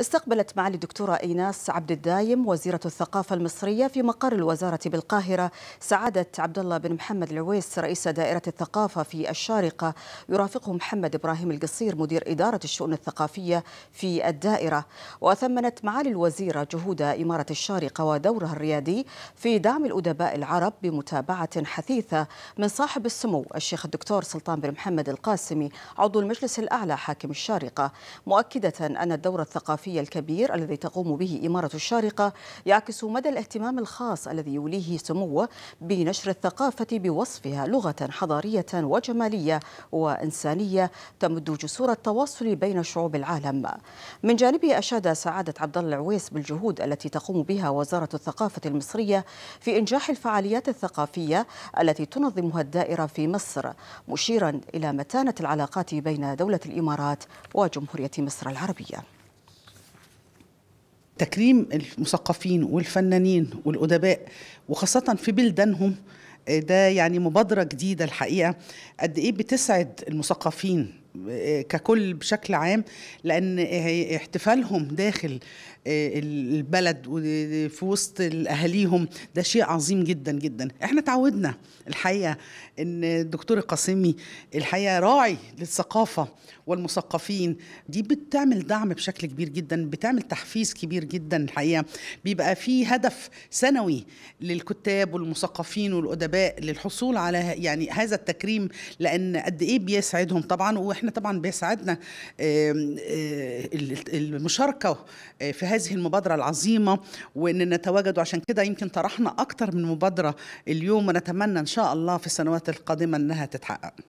استقبلت معالي الدكتورة إيناس عبد الدايم وزيرة الثقافة المصرية في مقر الوزارة بالقاهرة سعادة عبد الله بن محمد العويس رئيس دائرة الثقافة في الشارقة يرافقه محمد إبراهيم القصير مدير إدارة الشؤون الثقافية في الدائرة وثمنت معالي الوزيرة جهود إمارة الشارقة ودورها الريادي في دعم الأدباء العرب بمتابعة حثيثة من صاحب السمو الشيخ الدكتور سلطان بن محمد القاسمي عضو المجلس الأعلى حاكم الشارقة مؤكدة أن الدورة الثقافية الجغرافي الكبير الذي تقوم به إمارة الشارقة يعكس مدى الاهتمام الخاص الذي يوليه سموه بنشر الثقافة بوصفها لغة حضارية وجمالية وإنسانية تمد جسور التواصل بين شعوب العالم من جانبه أشاد سعادة عبد الله العويس بالجهود التي تقوم بها وزارة الثقافة المصرية في إنجاح الفعاليات الثقافية التي تنظمها الدائرة في مصر مشيرا إلى متانة العلاقات بين دولة الإمارات وجمهورية مصر العربية تكريم المثقفين والفنانين والأدباء وخاصة في بلدانهم آه، ده يعني مبادرة جديدة الحقيقة قد إيه بتسعد المثقفين ككل بشكل عام لان احتفالهم داخل آه، البلد وفي وسط اهاليهم ده شيء عظيم جدا جدا احنا تعودنا الحقيقه ان الدكتور القاسمي الحقيقه راعي للثقافه والمثقفين دي بتعمل دعم بشكل كبير جدا بتعمل تحفيز كبير جدا الحقيقه بيبقى في هدف سنوي للكتاب والمثقفين والادباء للحصول على يعني هذا التكريم لان قد ايه بيسعدهم طبعا واحنا احنا طبعا بيسعدنا آه، المشاركه آه، في هذه المبادره العظيمه وان نتواجد وعشان كده يمكن طرحنا اكتر من مبادره اليوم ونتمنى ان شاء الله في السنوات القادمه انها تتحقق